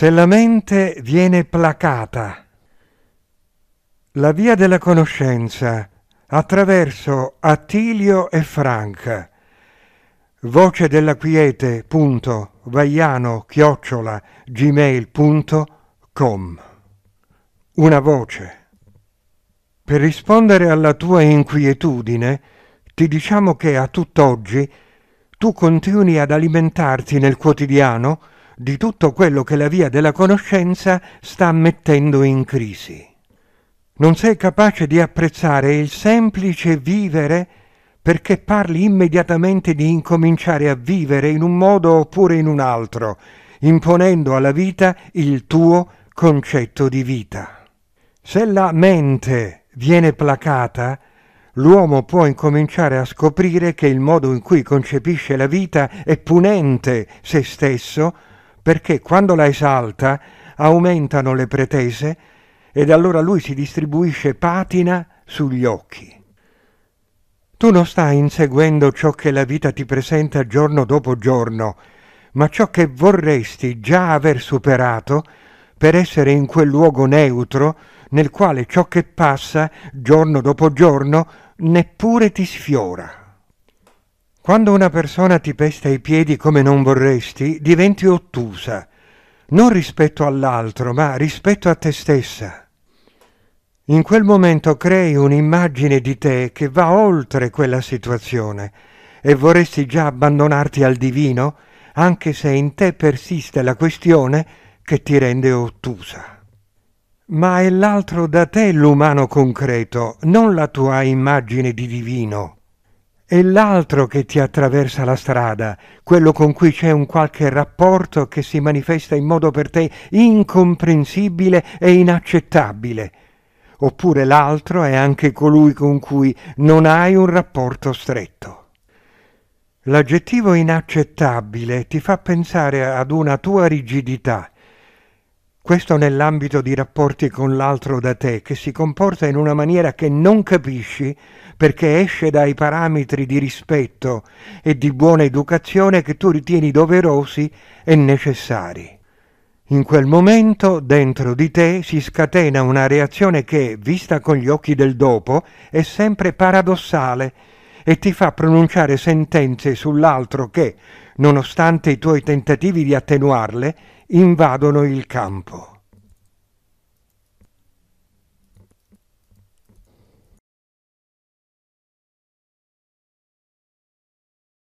Se la mente viene placata, la via della conoscenza attraverso Attilio e Frank, voce della quiete, vaiano, chiocciola, gmail.com. Una voce. Per rispondere alla tua inquietudine, ti diciamo che a tutt'oggi tu continui ad alimentarti nel quotidiano di tutto quello che la via della conoscenza sta mettendo in crisi. Non sei capace di apprezzare il semplice vivere perché parli immediatamente di incominciare a vivere in un modo oppure in un altro, imponendo alla vita il tuo concetto di vita. Se la mente viene placata, l'uomo può incominciare a scoprire che il modo in cui concepisce la vita è punente se stesso perché quando la esalta aumentano le pretese ed allora lui si distribuisce patina sugli occhi. Tu non stai inseguendo ciò che la vita ti presenta giorno dopo giorno, ma ciò che vorresti già aver superato per essere in quel luogo neutro nel quale ciò che passa giorno dopo giorno neppure ti sfiora. Quando una persona ti pesta i piedi come non vorresti, diventi ottusa, non rispetto all'altro, ma rispetto a te stessa. In quel momento crei un'immagine di te che va oltre quella situazione e vorresti già abbandonarti al divino, anche se in te persiste la questione che ti rende ottusa. Ma è l'altro da te l'umano concreto, non la tua immagine di divino e l'altro che ti attraversa la strada, quello con cui c'è un qualche rapporto che si manifesta in modo per te incomprensibile e inaccettabile. Oppure l'altro è anche colui con cui non hai un rapporto stretto. L'aggettivo inaccettabile ti fa pensare ad una tua rigidità, questo nell'ambito di rapporti con l'altro da te, che si comporta in una maniera che non capisci perché esce dai parametri di rispetto e di buona educazione che tu ritieni doverosi e necessari. In quel momento dentro di te si scatena una reazione che, vista con gli occhi del dopo, è sempre paradossale e ti fa pronunciare sentenze sull'altro che, nonostante i tuoi tentativi di attenuarle, invadono il campo.